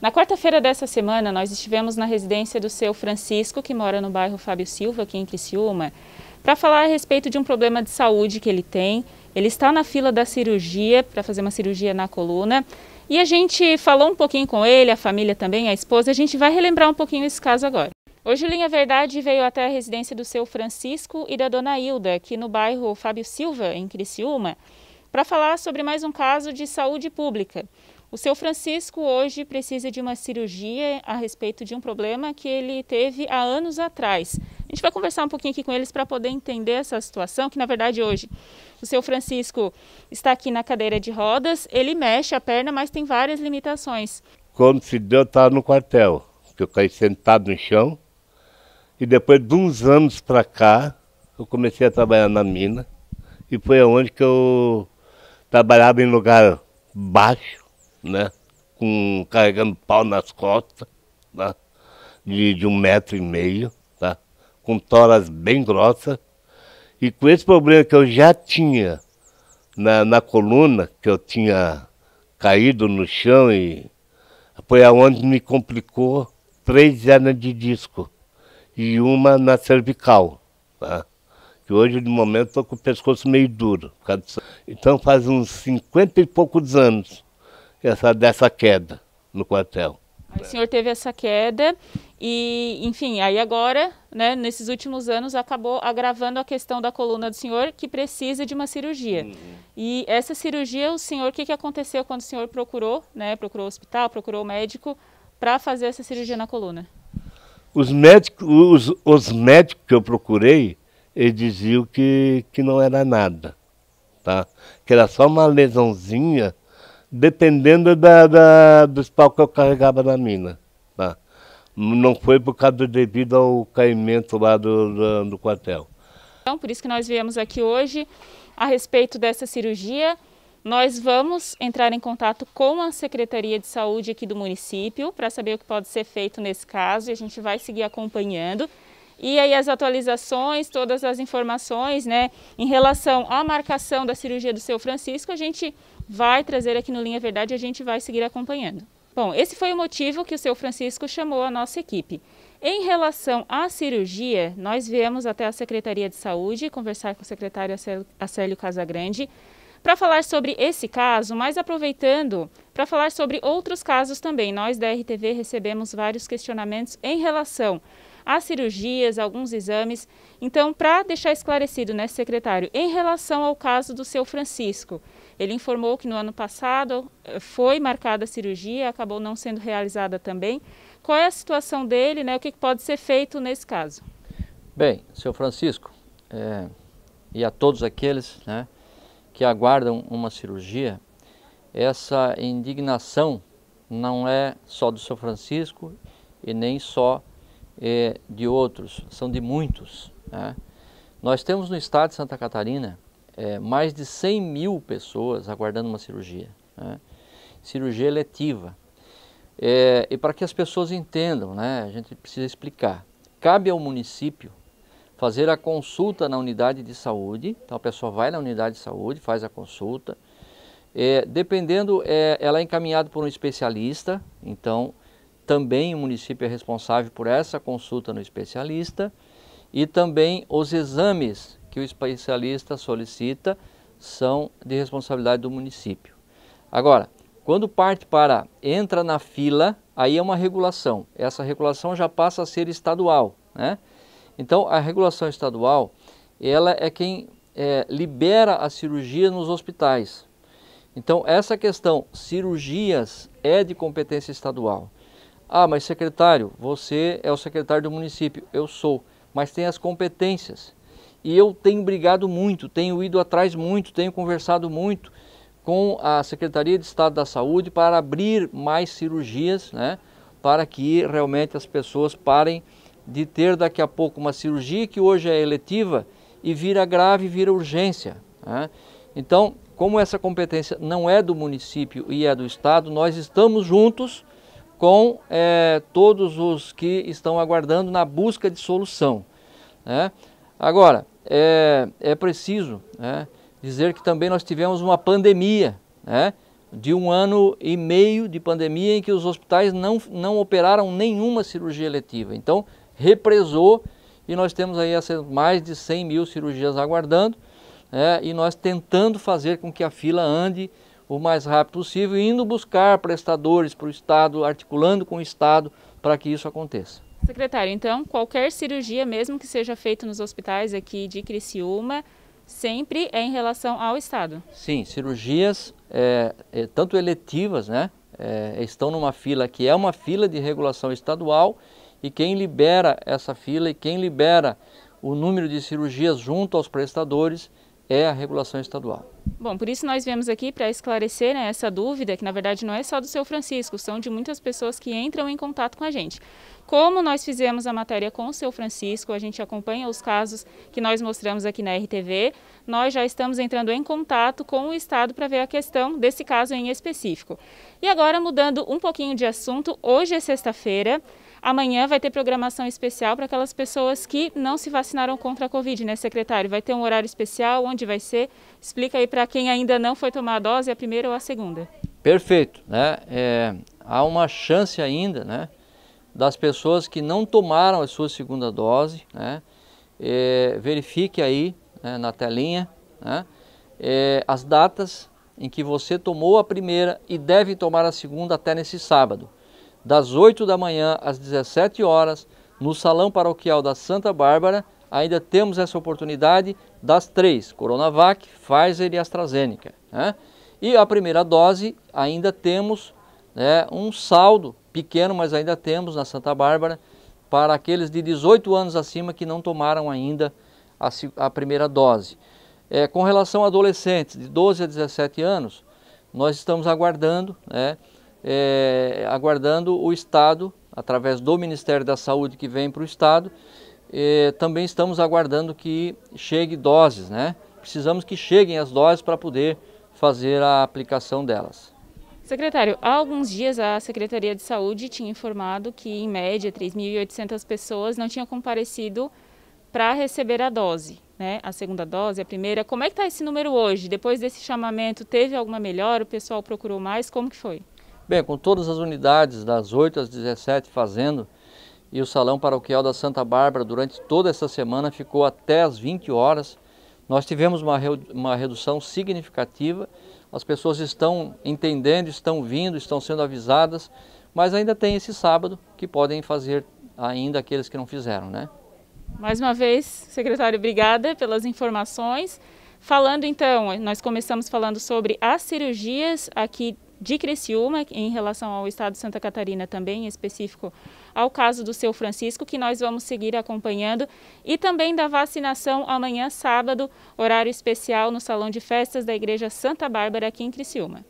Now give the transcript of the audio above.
Na quarta-feira dessa semana, nós estivemos na residência do seu Francisco, que mora no bairro Fábio Silva, aqui em Criciúma, para falar a respeito de um problema de saúde que ele tem. Ele está na fila da cirurgia, para fazer uma cirurgia na coluna. E a gente falou um pouquinho com ele, a família também, a esposa. A gente vai relembrar um pouquinho esse caso agora. Hoje Linha Verdade veio até a residência do seu Francisco e da dona Hilda, aqui no bairro Fábio Silva, em Criciúma, para falar sobre mais um caso de saúde pública. O seu Francisco hoje precisa de uma cirurgia a respeito de um problema que ele teve há anos atrás. A gente vai conversar um pouquinho aqui com eles para poder entender essa situação, que na verdade hoje o seu Francisco está aqui na cadeira de rodas, ele mexe a perna, mas tem várias limitações. Quando se deu, eu estava no quartel, que eu caí sentado no chão, e depois de uns anos para cá, eu comecei a trabalhar na mina, e foi aonde que eu trabalhava em lugar baixo, né? Com, carregando pau nas costas, tá? de, de um metro e meio, tá? com toras bem grossas. E com esse problema que eu já tinha na, na coluna, que eu tinha caído no chão e foi aonde me complicou três hernias de disco e uma na cervical. Tá? Que hoje, no momento, estou com o pescoço meio duro. Então faz uns cinquenta e poucos anos essa, dessa queda no quartel. o senhor teve essa queda e, enfim, aí agora, né, nesses últimos anos, acabou agravando a questão da coluna do senhor, que precisa de uma cirurgia. Uhum. E essa cirurgia, o senhor, o que, que aconteceu quando o senhor procurou, né, procurou o hospital, procurou o médico, para fazer essa cirurgia na coluna? Os médicos, os, os médicos que eu procurei, eles diziam que, que não era nada, tá? Que era só uma lesãozinha dependendo da, da, dos pau que eu carregava na mina. Tá? Não foi por causa devido ao caimento lá do, do, do quartel. Então, por isso que nós viemos aqui hoje a respeito dessa cirurgia. Nós vamos entrar em contato com a Secretaria de Saúde aqui do município para saber o que pode ser feito nesse caso e a gente vai seguir acompanhando. E aí as atualizações, todas as informações, né, em relação à marcação da cirurgia do seu Francisco, a gente vai trazer aqui no Linha Verdade e a gente vai seguir acompanhando. Bom, esse foi o motivo que o seu Francisco chamou a nossa equipe. Em relação à cirurgia, nós viemos até a Secretaria de Saúde conversar com o secretário Acélio Casagrande para falar sobre esse caso, mas aproveitando para falar sobre outros casos também. Nós da RTV recebemos vários questionamentos em relação as cirurgias, alguns exames. Então, para deixar esclarecido, né, secretário, em relação ao caso do seu Francisco, ele informou que no ano passado eh, foi marcada a cirurgia, acabou não sendo realizada também. Qual é a situação dele, né? O que pode ser feito nesse caso? Bem, seu Francisco, é, e a todos aqueles né, que aguardam uma cirurgia, essa indignação não é só do seu Francisco e nem só é, de outros, são de muitos. Né? Nós temos no estado de Santa Catarina é, mais de 100 mil pessoas aguardando uma cirurgia, né? cirurgia eletiva. É, e para que as pessoas entendam, né, a gente precisa explicar. Cabe ao município fazer a consulta na unidade de saúde. Então a pessoa vai na unidade de saúde, faz a consulta. É, dependendo, é, ela é encaminhada por um especialista. Então também o município é responsável por essa consulta no especialista e também os exames que o especialista solicita são de responsabilidade do município. Agora, quando parte para entra na fila, aí é uma regulação. Essa regulação já passa a ser estadual, né? Então, a regulação estadual, ela é quem é, libera a cirurgia nos hospitais. Então, essa questão cirurgias é de competência estadual. Ah, mas secretário, você é o secretário do município. Eu sou, mas tem as competências. E eu tenho brigado muito, tenho ido atrás muito, tenho conversado muito com a Secretaria de Estado da Saúde para abrir mais cirurgias, né? Para que realmente as pessoas parem de ter daqui a pouco uma cirurgia que hoje é eletiva e vira grave, vira urgência. Né? Então, como essa competência não é do município e é do Estado, nós estamos juntos com é, todos os que estão aguardando na busca de solução. Né? Agora, é, é preciso né, dizer que também nós tivemos uma pandemia, né, de um ano e meio de pandemia em que os hospitais não, não operaram nenhuma cirurgia eletiva. Então, represou e nós temos aí mais de 100 mil cirurgias aguardando né, e nós tentando fazer com que a fila ande o mais rápido possível, indo buscar prestadores para o Estado, articulando com o Estado para que isso aconteça. Secretário, então, qualquer cirurgia, mesmo que seja feita nos hospitais aqui de Criciúma, sempre é em relação ao Estado? Sim, cirurgias, é, é, tanto eletivas, né, é, estão numa fila que é uma fila de regulação estadual e quem libera essa fila e quem libera o número de cirurgias junto aos prestadores é a regulação estadual. Bom, por isso nós viemos aqui para esclarecer né, essa dúvida, que na verdade não é só do seu Francisco, são de muitas pessoas que entram em contato com a gente. Como nós fizemos a matéria com o seu Francisco, a gente acompanha os casos que nós mostramos aqui na RTV, nós já estamos entrando em contato com o Estado para ver a questão desse caso em específico. E agora, mudando um pouquinho de assunto, hoje é sexta-feira, Amanhã vai ter programação especial para aquelas pessoas que não se vacinaram contra a Covid, né, secretário? Vai ter um horário especial, onde vai ser? Explica aí para quem ainda não foi tomar a dose, a primeira ou a segunda. Perfeito, né? É, há uma chance ainda, né, das pessoas que não tomaram a sua segunda dose, né? É, verifique aí né, na telinha né, é, as datas em que você tomou a primeira e deve tomar a segunda até nesse sábado das 8 da manhã às 17 horas, no Salão Paroquial da Santa Bárbara. Ainda temos essa oportunidade das três, Coronavac, Pfizer e AstraZeneca. Né? E a primeira dose ainda temos né, um saldo pequeno, mas ainda temos na Santa Bárbara, para aqueles de 18 anos acima que não tomaram ainda a, a primeira dose. É, com relação a adolescentes de 12 a 17 anos, nós estamos aguardando né, é, aguardando o Estado, através do Ministério da Saúde que vem para o Estado, é, também estamos aguardando que chegue doses, né? Precisamos que cheguem as doses para poder fazer a aplicação delas. Secretário, há alguns dias a Secretaria de Saúde tinha informado que, em média, 3.800 pessoas não tinham comparecido para receber a dose, né? A segunda dose, a primeira. Como é que está esse número hoje? Depois desse chamamento, teve alguma melhora? O pessoal procurou mais? Como que foi? Bem, com todas as unidades, das 8 às 17, fazendo, e o Salão Paroquial da Santa Bárbara, durante toda essa semana, ficou até as 20 horas. Nós tivemos uma, uma redução significativa, as pessoas estão entendendo, estão vindo, estão sendo avisadas, mas ainda tem esse sábado que podem fazer ainda aqueles que não fizeram, né? Mais uma vez, secretário, obrigada pelas informações. Falando então, nós começamos falando sobre as cirurgias aqui de Criciúma, em relação ao estado de Santa Catarina também, em específico ao caso do seu Francisco, que nós vamos seguir acompanhando, e também da vacinação amanhã, sábado, horário especial no Salão de Festas da Igreja Santa Bárbara, aqui em Criciúma.